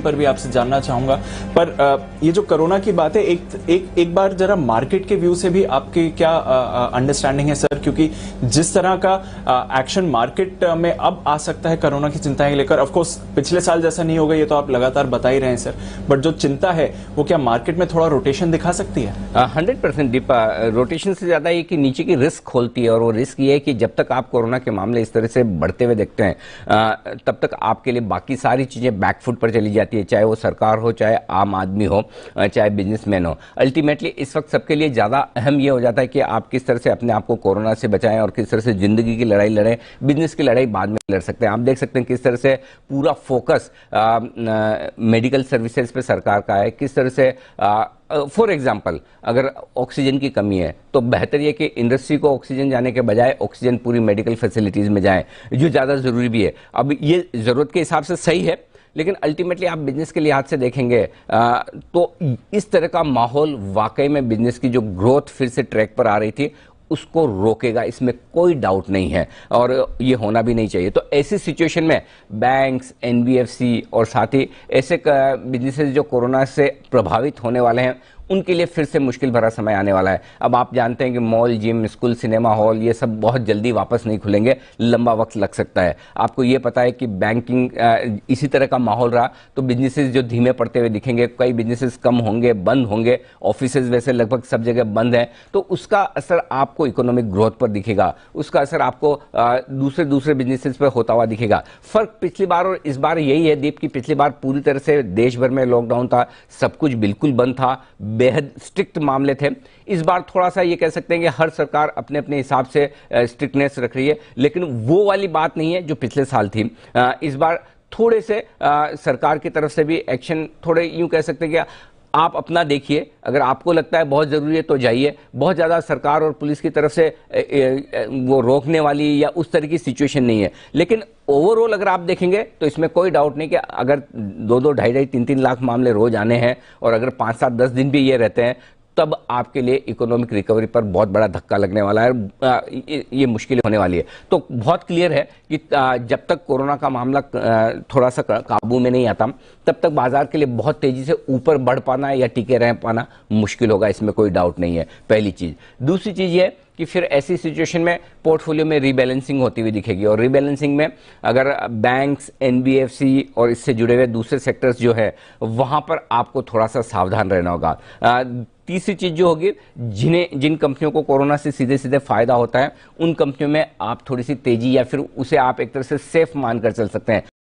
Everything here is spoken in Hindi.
पर भी आपसे जानना चाहूंगा पर ये जो कोरोना की बात है एक एक एक बार जरा मार्केट के व्यू से भी आपके क्या अंडरस्टैंडिंग है सर क्योंकि जिस तरह का एक्शन मार्केट में अब आ सकता है कोरोना की चिंताएं लेकर ऑफकोर्स पिछले साल जैसा नहीं होगा ये तो आप लगातार बता ही रहे हैं सर बट जो चिंता है वो क्या मार्केट में थोड़ा रोटेशन दिखा सकती है हंड्रेड परसेंट दीपा रोटेशन से ज्यादा ये कि नीचे की रिस्क खोलती है और वो रिस्क ये है कि जब तक आप कोरोना के मामले इस तरह से बढ़ते हुए देखते हैं तब तक आपके लिए बाकी सारी चीजें बैकफुट पर चली जाती जाती है चाहे वो सरकार हो चाहे आम आदमी हो चाहे बिजनेसमैन हो अल्टीमेटली इस वक्त सबके लिए ज़्यादा अहम यह हो जाता है कि आप किस तरह से अपने आप को कोरोना से बचाएं और किस तरह से ज़िंदगी की लड़ाई लड़ें बिजनेस की लड़ाई बाद में लड़ सकते हैं आप देख सकते हैं किस तरह से पूरा फोकस मेडिकल सर्विसेज पर सरकार का है किस तरह से फॉर एग्जाम्पल अगर ऑक्सीजन की कमी है तो बेहतर यह कि इंडस्ट्री को ऑक्सीजन जाने के बजाय ऑक्सीजन पूरी मेडिकल फैसिलिटीज़ में जाए जो ज़्यादा ज़रूरी भी है अब ये ज़रूरत के हिसाब से सही है लेकिन अल्टीमेटली आप बिजनेस के लिहाज से देखेंगे आ, तो इस तरह का माहौल वाकई में बिजनेस की जो ग्रोथ फिर से ट्रैक पर आ रही थी उसको रोकेगा इसमें कोई डाउट नहीं है और ये होना भी नहीं चाहिए तो ऐसी सिचुएशन में बैंक्स एनबीएफसी और साथ ही ऐसे बिजनेसेस जो कोरोना से प्रभावित होने वाले हैं उनके लिए फिर से मुश्किल भरा समय आने वाला है अब आप जानते हैं कि mall gym school cinema hall ये सब बहुत जल्दी वापस नहीं खुलेंगे लंबा वक्त लग सकता है आपको ये पता है कि बैंकिंग इसी तरह का माहौल रहा तो बिजनेसेस जो धीमे पड़ते हुए दिखेंगे कई बिजनेसेस कम होंगे बंद होंगे ऑफिस वैसे लगभग सब जगह बंद हैं तो उसका असर आपको इकोनॉमिक ग्रोथ पर दिखेगा उसका असर आपको दूसरे दूसरे बिजनेसिस पर होता हुआ दिखेगा फर्क पिछली बार और इस बार यही है दीप की पिछली बार पूरी तरह से देश भर में लॉकडाउन था सब कुछ बिल्कुल बंद था बेहद स्ट्रिक्ट मामले थे इस बार थोड़ा सा ये कह सकते हैं कि हर सरकार अपने अपने हिसाब से स्ट्रिक्टनेस रख रही है लेकिन वो वाली बात नहीं है जो पिछले साल थी इस बार थोड़े से सरकार की तरफ से भी एक्शन थोड़े यूं कह सकते हैं कि आप अपना देखिए अगर आपको लगता है बहुत ज़रूरी है तो जाइए बहुत ज़्यादा सरकार और पुलिस की तरफ से वो रोकने वाली या उस तरह की सिचुएशन नहीं है लेकिन ओवरऑल अगर आप देखेंगे तो इसमें कोई डाउट नहीं कि अगर दो दो ढाई ढाई तीन तीन लाख मामले रोज आने हैं और अगर पाँच सात दस दिन भी ये रहते हैं तब आपके लिए इकोनॉमिक रिकवरी पर बहुत बड़ा धक्का लगने वाला है ये मुश्किल होने वाली है तो बहुत क्लियर है कि जब तक कोरोना का मामला थोड़ा सा काबू में नहीं आता तब तक बाजार के लिए बहुत तेजी से ऊपर बढ़ पाना या टिके रह पाना मुश्किल होगा इसमें कोई डाउट नहीं है पहली चीज़ दूसरी चीज़ ये कि फिर ऐसी सिचुएशन में पोर्टफोलियो में रीबैलेंसिंग होती हुई दिखेगी और रीबैलेंसिंग में अगर बैंक्स एनबीएफसी और इससे जुड़े हुए दूसरे सेक्टर्स जो है वहाँ पर आपको थोड़ा सा सावधान रहना होगा तीसरी चीज जो होगी जिन्हें जिन कंपनियों को कोरोना से सीधे सीधे फायदा होता है उन कंपनियों में आप थोड़ी सी तेजी या फिर उसे आप एक तरह से सेफ मानकर चल सकते हैं